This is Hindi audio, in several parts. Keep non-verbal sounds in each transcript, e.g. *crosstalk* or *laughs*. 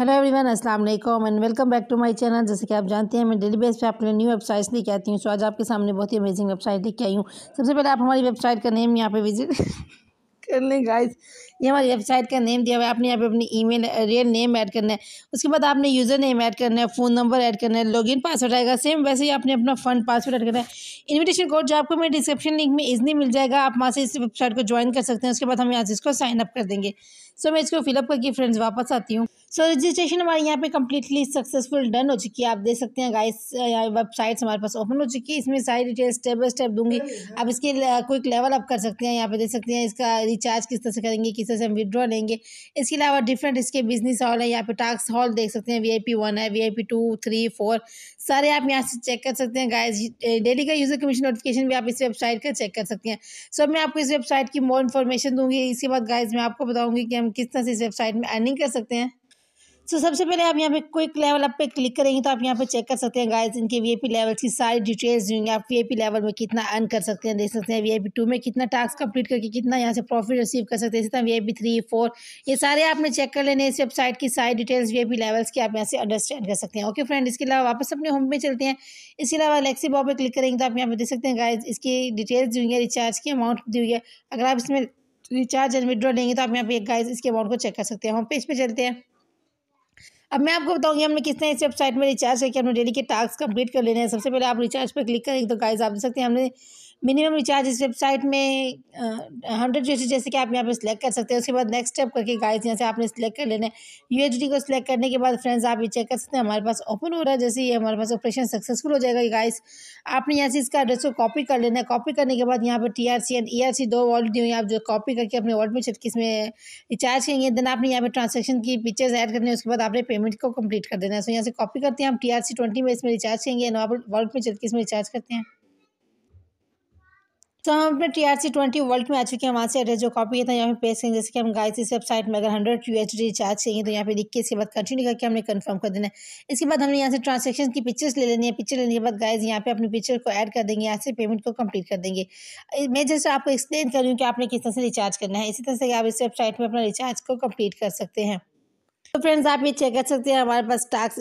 हेलो एवरीवन अस्सलाम वालेकुम and welcome back to my channel जैसे कि आप जानते हैं मैं डेली बेस पे आपके लिए न्यू वेबसाइट्स लेके आती हूँ सो आज आपके सामने बहुत ही अमेजिंग वेबसाइट लेके आई हूँ सबसे पहले आप हमारी वेबसाइट का नेम यहाँ पे विजिट *laughs* कर लें गाइस ये हमारी वेबसाइट का नेम दिया हुआ है आपने यहाँ पे अपनी ईमेल रियल नेम ऐड करना है उसके बाद आपने यूज़र नेम ऐड करना है फ़ोन नंबर ऐड करना है लॉगिन पासवर्ड आएगा सेम वैसे ही आपने अपना फ़ंड पासवर्ड ऐड करना है इनविटेशन कोड जो आपको मेरे डिस्क्रिप्शन लिंक में इजली मिल जाएगा आप वहाँ से इस वेबसाइट को ज्वाइन कर सकते हैं उसके बाद हम यहाँ से इसको साइनअप कर देंगे सो मैं इसको फिलअप करके फ्रेंड्स वापस आती हूँ सो रजिस्ट्रेशन हमारे यहाँ पे कम्प्लीटली सक्सेसफुल डन हो चुकी है आप देख सकते हैं गाइस वेबसाइट्स हमारे पास ओपन हो चुकी है इसमें सारी डिटेल्स स्टेप बाई स्टेप दूंगी आप इसके क्विक लेवल अप कर सकते हैं यहाँ पे देख सकते हैं इसका रिचार्ज किस तरह से करेंगे किस तरह से हम विड्रॉ लेंगे इसके अलावा डिफरेंट इसके बिजनेस हॉल है यहाँ पे टास्क हॉल देख सकते हैं वी आई पी वन है V I P two three four सारे आप यहाँ से चेक कर सकते हैं गाइज डेली का यूज़र कमीशन नोटिफिकेशन भी आप इस वेबसाइट का चेक कर सकते हैं सो मैं आपको इस वेबसाइट की मोर इन्फॉर्मेशन दूंगी इसके बाद गाइज मैं आपको बताऊँगी कि हम किस तरह से इस वेबसाइट में अर्निंग कर सकते हैं सो so, सबसे पहले आप यहाँ पे क्विक लेवल अप पे क्लिक करेंगे तो आप यहाँ पे चेक कर सकते हैं गाइस इनके वीआईपी लेवल की सारी डिटेल्स देंगे आप वीआईपी लेवल में कितना अर्न कर सकते हैं देख सकते हैं वीआईपी टू में कितना टास्क कंप्लीट करके कितना यहाँ से प्रॉफिट रिसीव कर सकते हैं इसी तरह वी थ्री फोर ये सारे आपने चेक कर लेने इस वेबसाइट की सारी डिटेल्स वीआईपी लेवल्स की आप यहाँ से अंडरस्टैंड कर सकते हैं ओके फ्रेंड इसके अलावा वापस अपने होम पे चलते हैं इसके अलावा लेक्सी बॉब पर क्लिक करेंगे तो आप यहाँ पे देख सकते हैं गाइज इसकी डिटेल्स दी हुई है रिचार्ज की अमाउंट दी हुई है अगर आप इसमें रिचार्ज एंड विड्रॉ लेंगे तो आप यहाँ पे गाइज इसके अमाउंट को चेक कर सकते हैं होम पेज पर चलते हैं अब मैं आपको बताऊंगी हमने किस तरह इस वेबसाइट में रिचार्ज करके हमने डेली के टास्क कंप्लीट कर लेने हैं सबसे पहले आप रिचार्ज पर क्लिक करेंगे तो गाइस आप देख सकते हैं हमने मिनिमम रिचार्ज इस वेबसाइट में हंड्रेड यू जैसे कि आप यहाँ पे सिलेक्ट कर सकते हैं उसके बाद नेक्स्ट स्टेप करके गाइस यहाँ से आपने सिलेक्ट कर लेना है यू को सिलेक्ट करने के बाद फ्रेंड्स आप ये चेक कर सकते हैं हमारे पास ओपन हो रहा है जैसे ही हमारे पास ऑपरेशन सक्सेसफुल हो जाएगा गाइस आपने यहाँ से इसका एड्रेस को कॉपी कर लेना है कॉपी करने के बाद यहाँ पर T R C and E R C दो वॉल्ट दी हुई आप जो कॉपी करके अपने वॉल्ट में छटकी इसमें रिचार्ज करेंगे देन आपने यहाँ पर ट्रांजेक्शन की पिक्चर्स एड करनी है उसके बाद आपने पेमेंट को कम्प्लीट कर देना है सो यहाँ से कॉपी करते हैं हम टी आर सी ट्वेंटी में इसमें रिचार्ज करेंगे वॉल्ट में छटकी इसमें रिचार्ज करते हैं तो हम अपने T R C twenty world में आ चुके हैं वहाँ से एड्रेस जो कॉपी है तो यहाँ पे पेश करेंगे जैसे कि हम गाइस इस वेबसाइट में अगर hundred U H D recharge चाहिए तो यहाँ पे लिख के इसके बाद कंटिन्यू करके हमने कंफर्म कर देना है इसके बाद हमने यहाँ से ट्रांजेक्शन की पिक्चर्स ले लेनी है पिक्चर लेने के बाद गाइस यहाँ पे अपनी पिक्चर को एड कर देंगे यहाँ से पेमेंट को कम्प्लीट कर देंगे मैं जैसे आपको एक्सप्लेन करूँ कि आपने किस तरह से रिचार्ज करना है इसी तरह से आप इस वेबसाइट में अपना रिचार्ज को कम्प्लीट कर सकते हैं तो फ्रेंड्स आप ये चेक कर सकते हैं हमारे पास टैक्स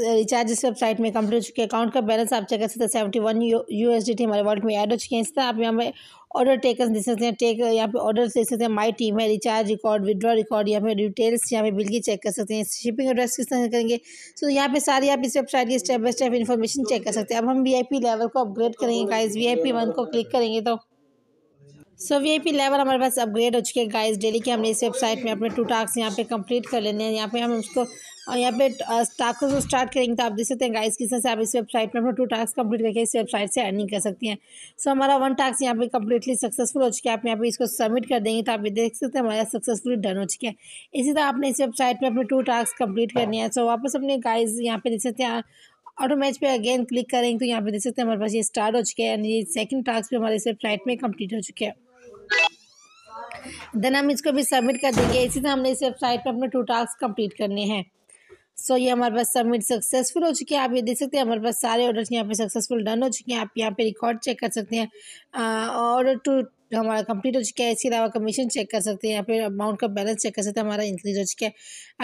इस वेबसाइट में कंप्लीट हो चुके हैं अकाउंट का बैलेंस आप चेक कर सकते हैं सेवेंटी वन यू एस हमारे वॉलेट में ऐड हो चुके हैं इस तरह आप यहाँ पे ऑर्डर टेकन देख सकते हैं टेक यहाँ पे ऑर्डर देख सकते हैं माई टीम है रिचार्ज रिकॉर्ड विद्रॉ रिकॉर्ड यहाँ पे डिटेल्स यहाँ पे बिल की चेक कर सकते हैं शिपिंग एड्रेस किस तरह करेंगे सो तो यहाँ पे सारी आप इस वेबसाइट की step by step information check कर सकते हैं अब हम वी लेवल को अपग्रेड करेंगे गाइस वी आई वन को क्लिक करेंगे तो so V I P level हमारे पास अपग्रेड हो चुके हैं गाइस डेली के हमने इस वेबसाइट में अपने टू टास्क यहाँ पे कंप्लीट कर लेने हैं यहाँ पे हम उसको यहाँ पे टास्क को स्टार्ट करेंगे तो आप देख सकते हैं गाइस किस तरह से आप इस वेबसाइट में अपना टू टास्क कंप्लीट करके इस वेबसाइट से अर्निंग कर सकती हैं सो so, हमारा वन टास्क यहाँ पे कंप्लीटली सक्सेसफुल हो चुके हैं आप यहाँ पे इसको सबमिट कर देंगे तो आप देख सकते हैं हमारा सक्सेसफुली डन हो चुके हैं इसी तरह आपने इस वेबसाइट में अपने टू टास्क कंप्लीट करने है सो वापस अपने गाइज यहाँ पे देख सकते हैं ऑटो मैच पे अगेन क्लिक करेंगे तो यहाँ पे देख सकते हैं हमारे पास ये स्टार्ट हो चुके हैं ये सेकंड टास्क भी हमारे इस वेबसाइट में कंप्लीट हो चुके हैं देन हम इसको भी सबमिट कर देंगे इसी तरह हमने इस वेबसाइट पर अपने टू टास्क कंप्लीट करने हैं सो so, ये हमारे पास सबमिट सक्सेसफुल हो चुके हैं आप ये देख सकते हैं हमारे पास सारे ऑर्डर्स यहाँ पे सक्सेसफुल डन हो चुके हैं आप यहाँ पे रिकॉर्ड चेक कर सकते हैं ऑर्डर टू जो हमारा कंप्लीट हो चुका है इसके अलावा कमीशन चेक कर सकते हैं यहाँ पे अमाउंट का बैलेंस चेक कर सकते हैं हमारा इंक्रीज हो चुका है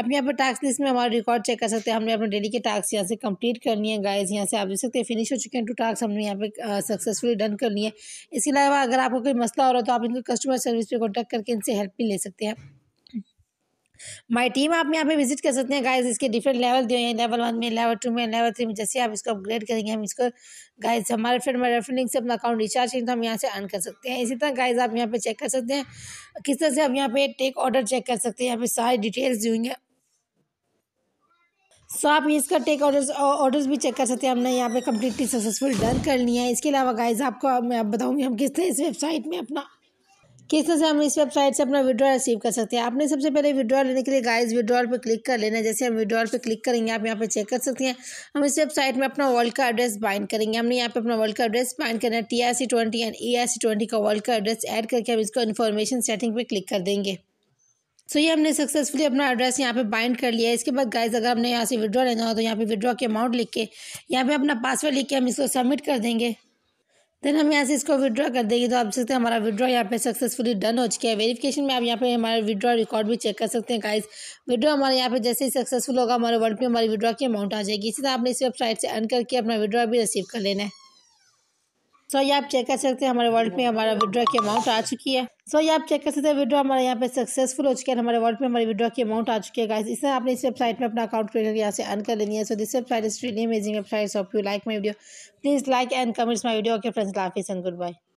आप यहाँ पर टास्क लिस्ट में हमारा रिकॉर्ड चेक कर सकते हैं हमने अपने डेली के टास्क यहाँ से कंप्लीट करनी है गाइज यहाँ से आप देख सकते हैं फिनिश हो चुके हैं टू टास्क हमने यहाँ पे सक्सेसफुली डन करनी है इसके अलावा अगर आपको कोई मसला हो रहा है तो आप इनको कस्टमर सर्विस पर कॉन्टैक्ट करके इनसे हेल्प भी ले सकते हैं माई टीम आप यहाँ पे विजिट कर सकते हैं गाइज इसके डिफरेंट लेवल दिए हैं लेवल वन में लेवल टू में लेवल थ्री में जैसे आप इसको अपग्रेड करेंगे हम इसको गाइज हमारे फ्रेंड में रेफरिंग से अपना अकाउंट रिचार्ज करेंगे तो हम यहाँ से अर्न कर सकते हैं इसी तरह गाइज आप यहाँ पे चेक कर सकते हैं किस तरह से आप यहाँ पे टेक ऑर्डर चेक कर सकते हैं यहाँ पे सारी डिटेल्स दी हुई सो आप इसका टेक ऑर्डर्स ऑर्डर्स भी चेक कर सकते हैं हमने यहाँ पे कम्प्लीटली सक्सेसफुल डन कर लिया है इसके अलावा गाइज आपको मैं आप बताऊँगी हम किस तरह इस वेबसाइट में अपना किस तरह से हम इस वेबसाइट से अपना विड्रॉल रिसीव कर सकते हैं आपने सबसे पहले विड्रॉल लेने के लिए गाइस विड्रॉल पर क्लिक कर लेना जैसे हम विड्रॉल पर क्लिक करेंगे आप यहाँ पर चेक कर सकते हैं हम इस वेबसाइट में अपना वर्ल्ड का एड्रेस बाइंड करेंगे हमने यहाँ पे अपना वर्ल्ड का एड्रेस बाइंड करना है T R C twenty and E R C twenty का वर्ल्ड का एड्रेस एड करके हम इसको इन्फॉर्मेशन सेटिंग पर क्लिक कर देंगे सो so, ये हमने सक्सेसफुली अपना एड्रेस यहाँ पे बाइंड कर लिया है इसके बाद गाइज अगर हमने यहाँ से विड्रॉ लेना हो तो यहाँ पे विड्रॉ के अमाउंट लिख के यहाँ पे अपना पासवर्ड लिख के हम इसको सबमिट कर देंगे देन हम यहाँ से इसको विड्रॉ कर देंगे तो आप सकते हैं हमारा विड्रॉ यहाँ पे सक्सेसफुली डन हो चुका है वेरिफिकेशन में आप यहाँ पे हमारा विड्रॉ रिकॉर्ड भी चेक कर सकते हैं गाइस विड्रॉ हमारे यहाँ पे जैसे ही सक्सेसफुल होगा हमारे वर्ड पे हमारी विड्रॉ की अमाउंट आ जाएगी इसी तरह आपने इस वेबसाइट से अन करके अपना विड्रॉ भी रिसीव कर लेना है सो ये आप चेक कर सकते हैं हमारे वर्ल्ड में हमारा विड्रॉ की अमाउंट आ चुकी है सो ये आप चेक कर सकते हैं विड्रॉ हमारे यहाँ पे सक्सेसफुल हो चुके हैं हमारे वर्ल्ड में हमारी विड्रॉ की अमाउंट आ चुकी है गाइस इससे आपने इस वेबसाइट में अपना अकाउंट क्रिएट यहाँ से अन कर लेनी है so this website is really amazing website of you like my video please like and comments my video okay friends लाफिस एंड गुड बाय